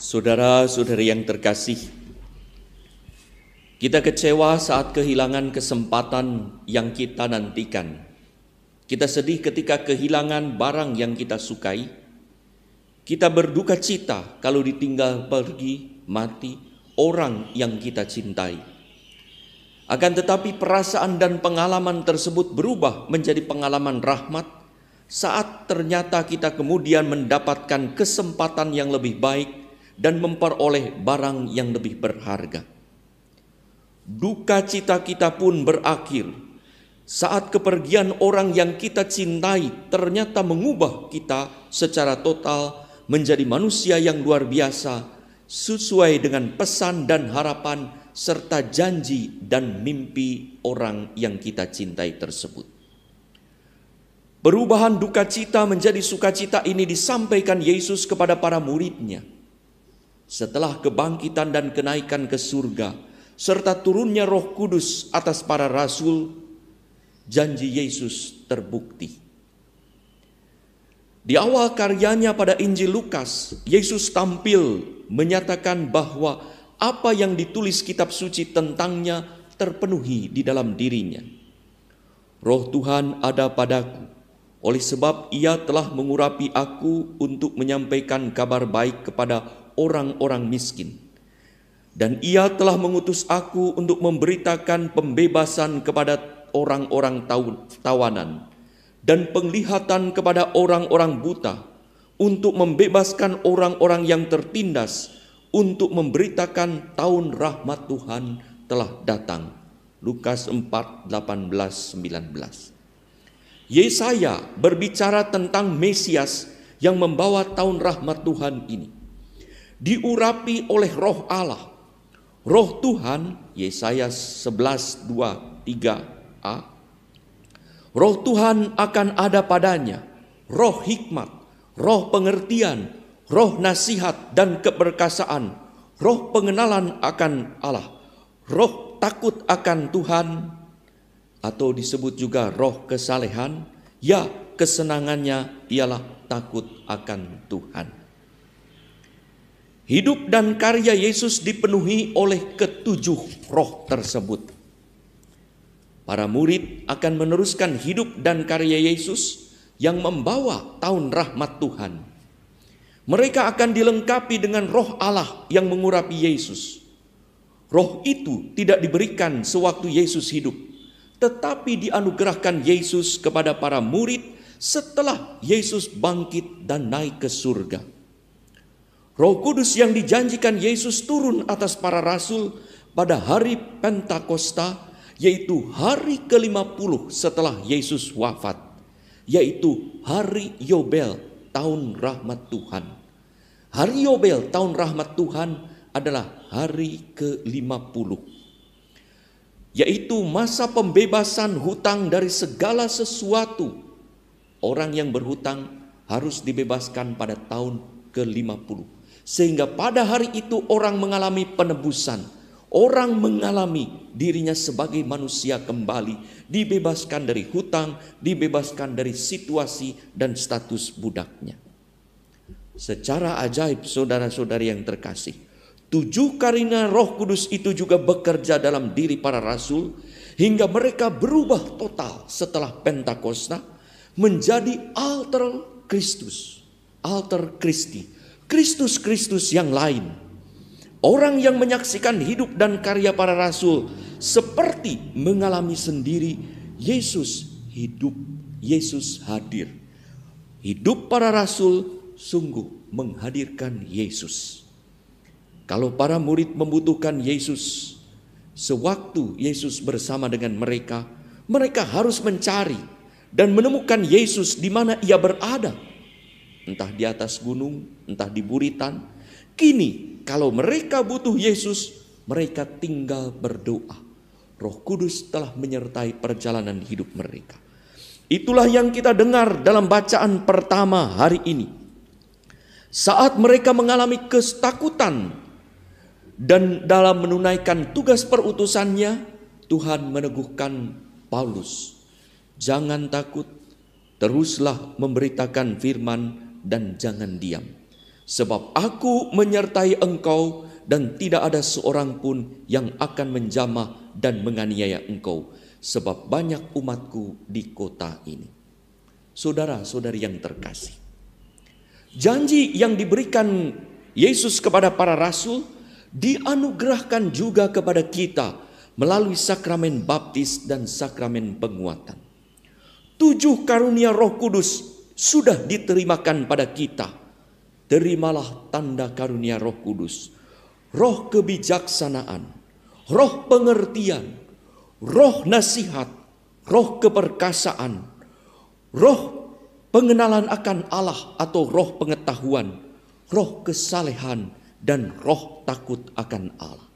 Saudara-saudari yang terkasih, kita kecewa saat kehilangan kesempatan yang kita nantikan. Kita sedih ketika kehilangan barang yang kita sukai. Kita berduka cita kalau ditinggal pergi, mati orang yang kita cintai. Akan tetapi, perasaan dan pengalaman tersebut berubah menjadi pengalaman rahmat saat ternyata kita kemudian mendapatkan kesempatan yang lebih baik dan memperoleh barang yang lebih berharga. Duka cita kita pun berakhir saat kepergian orang yang kita cintai ternyata mengubah kita secara total menjadi manusia yang luar biasa sesuai dengan pesan dan harapan serta janji dan mimpi orang yang kita cintai tersebut. Perubahan duka cita menjadi sukacita ini disampaikan Yesus kepada para muridnya – setelah kebangkitan dan kenaikan ke surga, serta turunnya Roh Kudus atas para rasul, janji Yesus terbukti. Di awal karyanya pada Injil Lukas, Yesus tampil menyatakan bahwa apa yang ditulis kitab suci tentangnya terpenuhi di dalam dirinya. Roh Tuhan ada padaku, oleh sebab ia telah mengurapi aku untuk menyampaikan kabar baik kepada orang-orang miskin. Dan ia telah mengutus aku untuk memberitakan pembebasan kepada orang-orang tawanan dan penglihatan kepada orang-orang buta untuk membebaskan orang-orang yang tertindas untuk memberitakan tahun rahmat Tuhan telah datang. Lukas 4, 18, 19. Yesaya berbicara tentang Mesias yang membawa tahun rahmat Tuhan ini diurapi oleh roh Allah. Roh Tuhan, Yesaya 11, 2, 3a. Roh Tuhan akan ada padanya, roh hikmat, roh pengertian, roh nasihat dan keberkasaan, roh pengenalan akan Allah, roh takut akan Tuhan, atau disebut juga roh kesalehan, ya kesenangannya ialah takut akan Tuhan. Hidup dan karya Yesus dipenuhi oleh ketujuh roh tersebut. Para murid akan meneruskan hidup dan karya Yesus yang membawa tahun rahmat Tuhan. Mereka akan dilengkapi dengan roh Allah yang mengurapi Yesus. Roh itu tidak diberikan sewaktu Yesus hidup, tetapi dianugerahkan Yesus kepada para murid setelah Yesus bangkit dan naik ke surga. Roh Kudus yang dijanjikan Yesus turun atas para rasul pada hari Pentakosta, yaitu hari ke-50 setelah Yesus wafat, yaitu hari Yobel, tahun rahmat Tuhan. Hari Yobel, tahun rahmat Tuhan adalah hari ke-50, yaitu masa pembebasan hutang dari segala sesuatu. Orang yang berhutang harus dibebaskan pada tahun ke-50 sehingga pada hari itu orang mengalami penebusan, orang mengalami dirinya sebagai manusia kembali, dibebaskan dari hutang, dibebaskan dari situasi dan status budaknya. Secara ajaib saudara-saudari yang terkasih, tujuh karina Roh Kudus itu juga bekerja dalam diri para rasul hingga mereka berubah total setelah Pentakosta menjadi alter Kristus, alter Kristi Kristus-Kristus yang lain. Orang yang menyaksikan hidup dan karya para rasul seperti mengalami sendiri Yesus hidup, Yesus hadir. Hidup para rasul sungguh menghadirkan Yesus. Kalau para murid membutuhkan Yesus, sewaktu Yesus bersama dengan mereka, mereka harus mencari dan menemukan Yesus di mana ia berada entah di atas gunung, entah di buritan. Kini kalau mereka butuh Yesus, mereka tinggal berdoa. Roh Kudus telah menyertai perjalanan hidup mereka. Itulah yang kita dengar dalam bacaan pertama hari ini. Saat mereka mengalami ketakutan dan dalam menunaikan tugas perutusannya, Tuhan meneguhkan Paulus. Jangan takut, teruslah memberitakan firman dan jangan diam. Sebab aku menyertai engkau dan tidak ada seorang pun yang akan menjamah dan menganiaya engkau. Sebab banyak umatku di kota ini. Saudara-saudari yang terkasih. Janji yang diberikan Yesus kepada para rasul dianugerahkan juga kepada kita melalui sakramen baptis dan sakramen penguatan. Tujuh karunia roh kudus sudah diterimakan pada kita. Terimalah tanda karunia Roh Kudus, roh kebijaksanaan, roh pengertian, roh nasihat, roh keperkasaan, roh pengenalan akan Allah atau roh pengetahuan, roh kesalehan, dan roh takut akan Allah.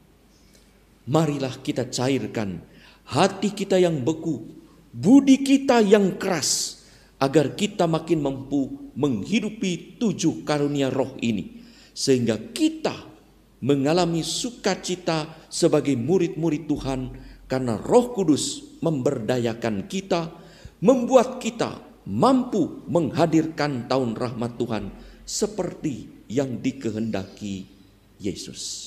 Marilah kita cairkan hati kita yang beku, budi kita yang keras, agar kita makin mampu menghidupi tujuh karunia roh ini, sehingga kita mengalami sukacita sebagai murid-murid Tuhan karena Roh Kudus memberdayakan kita, membuat kita mampu menghadirkan tahun rahmat Tuhan seperti yang dikehendaki Yesus.